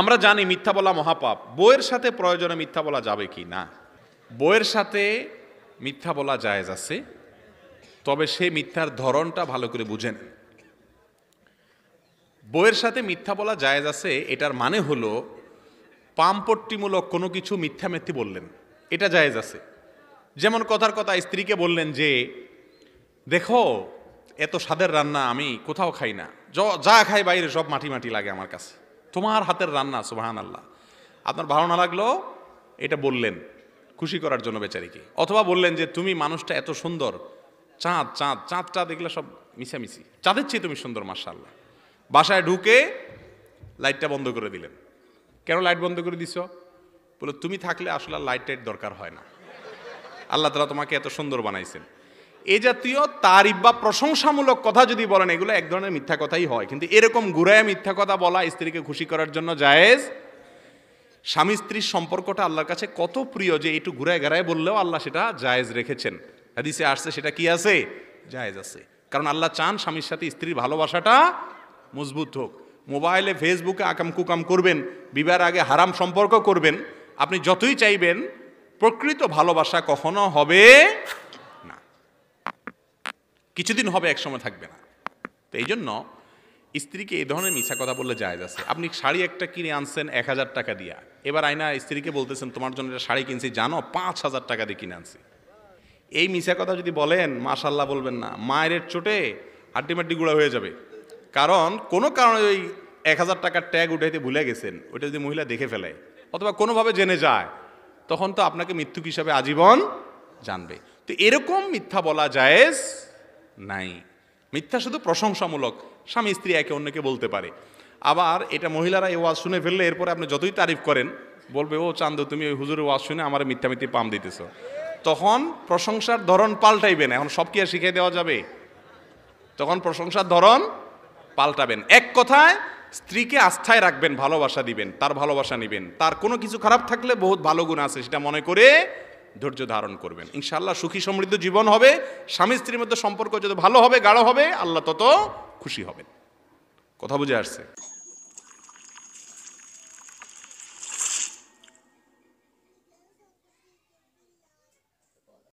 আমরা জানি মিথ্যা বলা মহাপাপ বইয়ের সাথে প্রয়োজনে মিথ্যা বলা যাবে কি না বইয়ের সাথে মিথ্যা বলা জায়েজ আছে তবে সে মিথ্যার ধরনটা ভালো করে বুঝেন বইয়ের সাথে মিথ্যা বলা জায়েজ আছে এটার মানে হলো পাম্পট্টিমূলক কোনো কিছু মিথ্যা মিথ্যি বললেন এটা জায়েজ আছে যেমন কথার কথা স্ত্রীকে বললেন যে দেখো এত স্বাদের রান্না আমি কোথাও খাই না যা খাই বাইরে সব মাটি মাটি লাগে আমার কাছে তোমার হাতের রান্না সুবাহান আল্লাহ আপনার ভালো না লাগলো এটা বললেন খুশি করার জন্য বেচারিকে অথবা বললেন যে তুমি মানুষটা এত সুন্দর চাঁদ চাঁদ চাঁদ চাঁদ এগুলো সব মিশামিশি চাঁদের চেয়ে তুমি সুন্দর মার্শাল্লাহ বাসায় ঢুকে লাইটটা বন্ধ করে দিলেন কেন লাইট বন্ধ করে দিছ বলে তুমি থাকলে আসলে লাইট টাইট দরকার হয় না আল্লাহ তালা তোমাকে এত সুন্দর বানাইছেন এ জাতীয় তারিফ বা প্রশংসামূলক কথা যদি বলেন এগুলো এক ধরনের মিথ্যা কথাই হয় কিন্তু এরকম ঘুরায় মিথ্যা কথা বলা স্ত্রীকে খুশি করার জন্য জায়েজ স্বামী স্ত্রীর সম্পর্কটা আল্লাহর কাছে কত প্রিয় যে একটু ঘুরায় ঘেরায় বললেও আল্লাহ সেটা জায়েজ রেখেছেন হাদিসে আসছে সেটা কি আছে জায়েজ আছে কারণ আল্লাহ চান স্বামীর সাথে স্ত্রীর ভালোবাসাটা মজবুত হোক মোবাইলে ফেসবুকে আকাম কুকাম করবেন বিবাহের আগে হারাম সম্পর্ক করবেন আপনি যতই চাইবেন প্রকৃত ভালোবাসা কখনো হবে কিছুদিন হবে এক সময় থাকবে না তো এই জন্য স্ত্রীকে এই ধরনের মিছা কথা বললে যায় আছে আপনি শাড়ি একটা কিনে আনছেন এক হাজার টাকা দিয়া এবার আয়না স্ত্রীকে বলতেছেন তোমার জন্য এটা শাড়ি কিনছি জানো পাঁচ হাজার টাকা দিয়ে কিনে আনছি এই মিছা কথা যদি বলেন মাশাল্লাহ বলবেন না মায়ের চোটে আড্ডিমাড্ডি গুঁড়া হয়ে যাবে কারণ কোনো কারণে ওই এক হাজার টাকার ট্যাগ উঠাইতে ভুলে গেছেন ওইটা যদি মহিলা দেখে ফেলে অথবা কোনোভাবে জেনে যায় তখন তো আপনাকে মৃত্যুক হিসাবে আজীবন জানবে তো এরকম মিথ্যা বলা জায়েজ নাই মিথ্যা শুধু প্রশংসামূলক স্বামী স্ত্রী একে অন্যকে বলতে পারে আবার এটা মহিলারা এই ওয়াজ শুনে ফেললে এরপরে আপনি যতই তারিফ করেন বলবে ও চান্দ তুমি ওই হুজুরের ওয়াজ শুনে আমার মিথ্যে পাম দিতেছ তখন প্রশংসার ধরন পাল্টাইবেন এখন সব কি আর শিখিয়ে দেওয়া যাবে তখন প্রশংসার ধরন পাল্টাবেন এক কথায় স্ত্রীকে আস্থায় রাখবেন ভালোবাসা দিবেন তার ভালোবাসা নেবেন তার কোনো কিছু খারাপ থাকলে বহুত ভালো গুণ আছে সেটা মনে করে ধৈর্য ধারণ করবেন ইনশাল্লাহ সুখী সমৃদ্ধ জীবন হবে স্বামী স্ত্রীর মধ্যে সম্পর্ক যত ভালো হবে গাঢ় হবে আল্লাহ তত খুশি হবেন কথা বুঝে আসছে